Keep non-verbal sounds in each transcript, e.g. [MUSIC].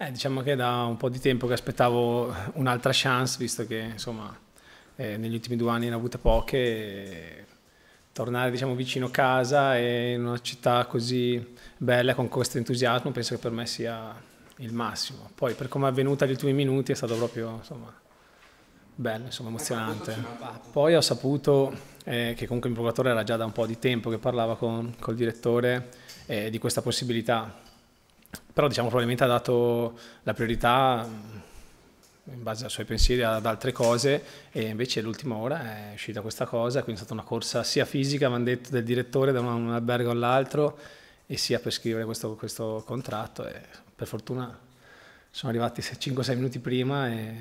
Eh, diciamo che da un po' di tempo che aspettavo un'altra chance, visto che insomma, eh, negli ultimi due anni ne ho avute poche. Eh, tornare diciamo, vicino casa e in una città così bella con questo entusiasmo penso che per me sia il massimo. Poi per come è avvenuta negli ultimi minuti è stato proprio insomma, bello, insomma, emozionante. Poi ho saputo eh, che comunque il procuratore era già da un po' di tempo che parlava con, col direttore eh, di questa possibilità però diciamo probabilmente ha dato la priorità mm, in base ai suoi pensieri ad altre cose e invece l'ultima ora è uscita questa cosa, quindi è stata una corsa sia fisica, mi hanno detto, del direttore da un albergo all'altro e sia per scrivere questo, questo contratto e per fortuna sono arrivati 5-6 minuti prima e,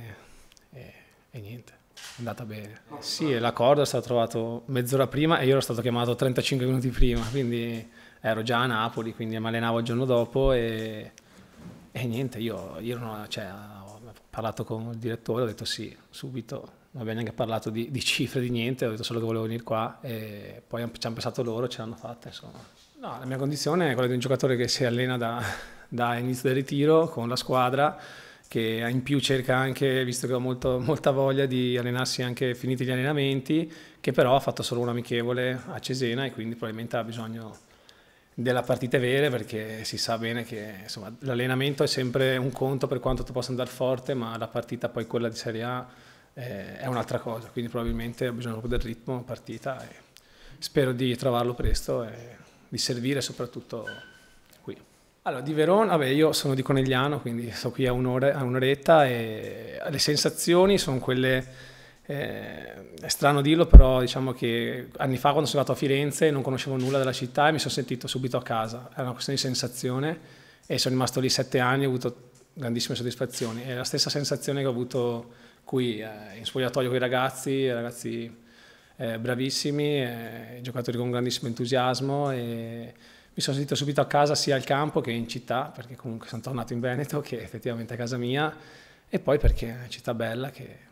e, e, niente, è andata bene. Sì, l'accordo è stato trovato mezz'ora prima e io ero stato chiamato 35 minuti prima, quindi ero già a Napoli, quindi mi allenavo il giorno dopo e, e niente, io, io non, cioè, ho parlato con il direttore, ho detto sì, subito, non abbiamo neanche parlato di, di, cifre, di niente, ho detto solo che volevo venire qua e poi ci hanno pensato loro, ce l'hanno fatta, insomma. No, la mia condizione è quella di un giocatore che si allena da, da inizio del ritiro con la squadra, che in più cerca anche, visto che ho molto, molta voglia di allenarsi anche finiti gli allenamenti, che però ha fatto solo un amichevole a Cesena e quindi probabilmente ha bisogno della partita vera perché si sa bene che insomma, l'allenamento è sempre un conto per quanto tu possa andare forte, ma la partita poi quella di Serie A eh, è un'altra cosa, quindi probabilmente ho bisogno proprio del ritmo partita e spero di trovarlo presto e di servire soprattutto qui. Allora, di Verona, vabbè, io sono di Conegliano, quindi sto qui a, un'ora, a un'oretta e le sensazioni sono quelle eh, è strano dirlo, però diciamo che anni fa quando sono andato a Firenze non conoscevo nulla della città e mi sono sentito subito a casa. Era una questione di sensazione e sono rimasto lì sette anni e ho avuto grandissime soddisfazioni. È la stessa sensazione che ho avuto qui eh, in spogliatoio con i ragazzi, ragazzi eh, bravissimi, eh, giocatori con grandissimo entusiasmo e mi sono sentito subito a casa sia al campo che in città, perché comunque sono tornato in Veneto, che è effettivamente è casa mia, e poi perché è una città bella che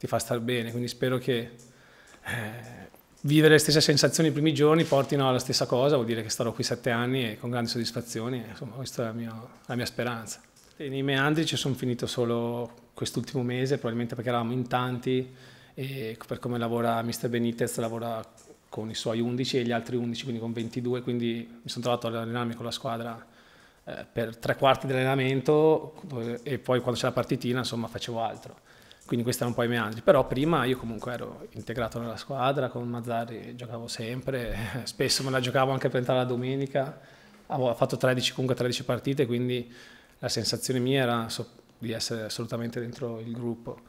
ti fa star bene, quindi spero che eh, vivere le stesse sensazioni i primi giorni portino alla stessa cosa, vuol dire che starò qui sette anni e con grandi soddisfazioni, insomma questa è la mia, la mia speranza. E nei meandri ci sono finito solo quest'ultimo mese, probabilmente perché eravamo in tanti e per come lavora Mr. Benitez lavora con i suoi 11 e gli altri 11, quindi con 22, quindi mi sono trovato ad allenarmi con la squadra eh, per tre quarti di allenamento e poi quando c'è la partitina insomma facevo altro quindi questi erano un po' i meandri. Però prima io comunque ero integrato nella squadra, con Mazzari giocavo sempre, [LAUGHS] spesso me la giocavo anche per entrare la domenica, avevo fatto 13, comunque 13 partite, quindi la sensazione mia era di essere assolutamente dentro il gruppo.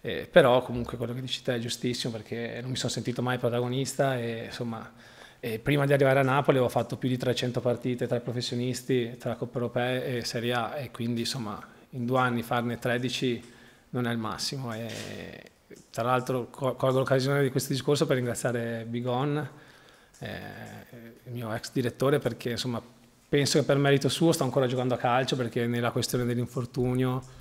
Eh, però comunque quello che dici te è giustissimo perché non mi sono sentito mai protagonista e insomma e prima di arrivare a Napoli avevo fatto più di 300 partite tra i professionisti, tra Coppa Europea e Serie A e quindi insomma in due anni farne 13 non è il massimo. E, tra l'altro colgo l'occasione di questo discorso per ringraziare Bigon, eh, il mio ex direttore, perché insomma, penso che per merito suo sto ancora giocando a calcio, perché nella questione dell'infortunio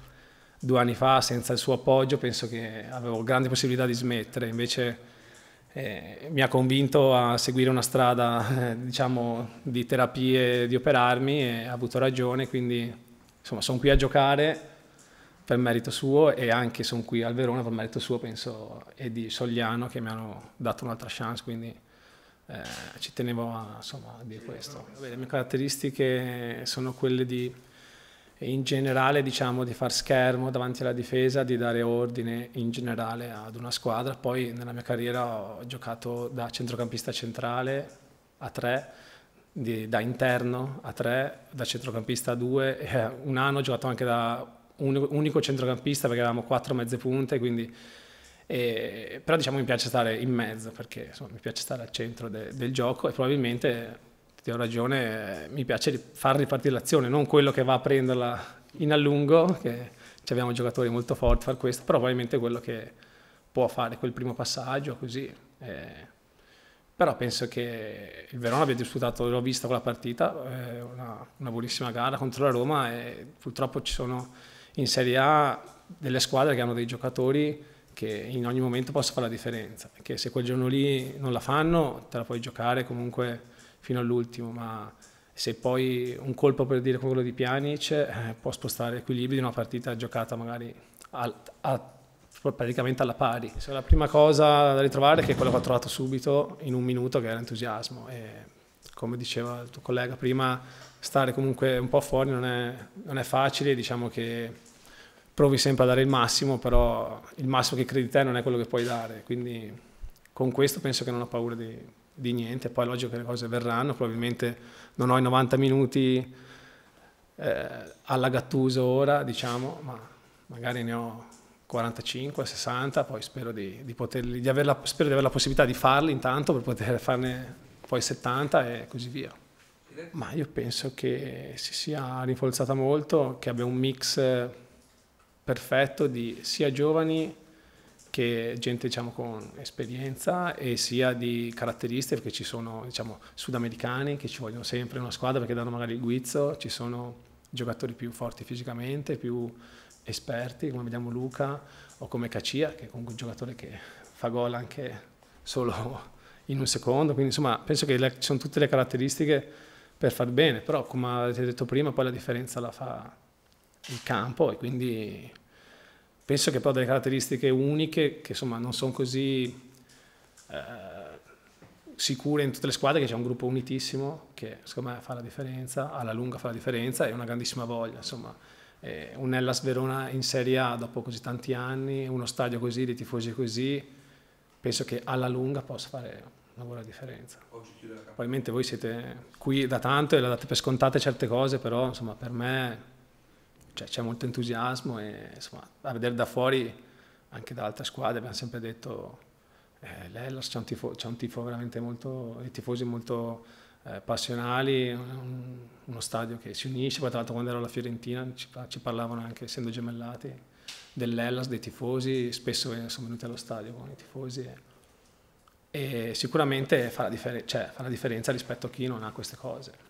due anni fa senza il suo appoggio penso che avevo grandi possibilità di smettere, invece eh, mi ha convinto a seguire una strada eh, diciamo, di terapie, di operarmi e ha avuto ragione, quindi insomma sono qui a giocare per merito suo e anche sono qui al Verona per merito suo, penso, e di Sogliano che mi hanno dato un'altra chance, quindi eh, ci tenevo a, insomma, a dire questo. Vabbè, le mie caratteristiche sono quelle di, in generale, diciamo, di far schermo davanti alla difesa, di dare ordine in generale ad una squadra. Poi nella mia carriera ho giocato da centrocampista centrale a 3, da interno a 3, da centrocampista a 2, eh, un anno ho giocato anche da un unico centrocampista perché avevamo quattro mezze punte, quindi... E, eh, però diciamo mi piace stare in mezzo perché insomma, mi piace stare al centro de, del gioco e probabilmente ti ho ragione mi piace far ripartire l'azione non quello che va a prenderla in allungo che abbiamo giocatori molto forti a fare questo però probabilmente quello che può fare quel primo passaggio così eh, però penso che il Verona abbia disputato l'ho vista quella partita eh, una, una buonissima gara contro la Roma e purtroppo ci sono in Serie A delle squadre che hanno dei giocatori che in ogni momento possono fare la differenza, che se quel giorno lì non la fanno te la puoi giocare comunque fino all'ultimo, ma se poi un colpo per dire quello di Pjanic eh, può spostare equilibri di una partita giocata magari a, a, praticamente alla pari. Cioè, la prima cosa da ritrovare è che quello che ho trovato subito in un minuto che era entusiasmo e come diceva il tuo collega prima stare comunque un po' fuori non è, non è facile, diciamo che provi sempre a dare il massimo, però il massimo che credi te non è quello che puoi dare, quindi con questo penso che non ho paura di, di niente, poi è logico che le cose verranno, probabilmente non ho i 90 minuti eh, alla Gattuso ora, diciamo, ma magari ne ho 45, 60, poi spero di, di, poterli, di la, spero di avere la possibilità di farli intanto per poter [LAUGHS] farne poi 70 e così via. Ma io penso che si sia rinforzata molto, che abbia un mix perfetto di sia giovani che gente diciamo, con esperienza e sia di caratteristiche, perché ci sono diciamo, sudamericani che ci vogliono sempre una squadra perché danno magari il guizzo, ci sono giocatori più forti fisicamente, più esperti, come vediamo Luca o come Cacia, che è comunque un giocatore che fa gol anche solo in un secondo, quindi insomma penso che ci sono tutte le caratteristiche per far bene, però come avete detto prima poi la differenza la fa il campo e quindi penso che però delle caratteristiche uniche che insomma non sono così eh, sicure in tutte le squadre che c'è un gruppo unitissimo che secondo me fa la differenza, alla lunga fa la differenza e una grandissima voglia insomma eh, un Hellas Verona in Serie A dopo così tanti anni, uno stadio così, dei tifosi così penso che alla lunga possa fare una buona differenza. Probabilmente voi siete qui da tanto e la date per scontate certe cose però insomma per me cioè, c'è molto entusiasmo e insomma, a vedere da fuori anche da altre squadre abbiamo sempre detto eh, l'Ellas c'è un, tifo, c'è un tifo veramente molto, i tifosi molto eh, passionali, un, uno stadio che si unisce, poi tra l'altro quando ero alla Fiorentina ci, ci parlavano anche, essendo gemellati, dell'Ellas, dei tifosi, spesso eh, sono venuti allo stadio con i tifosi. E, e sicuramente fa la, differ- cioè, la differenza rispetto a chi non ha queste cose.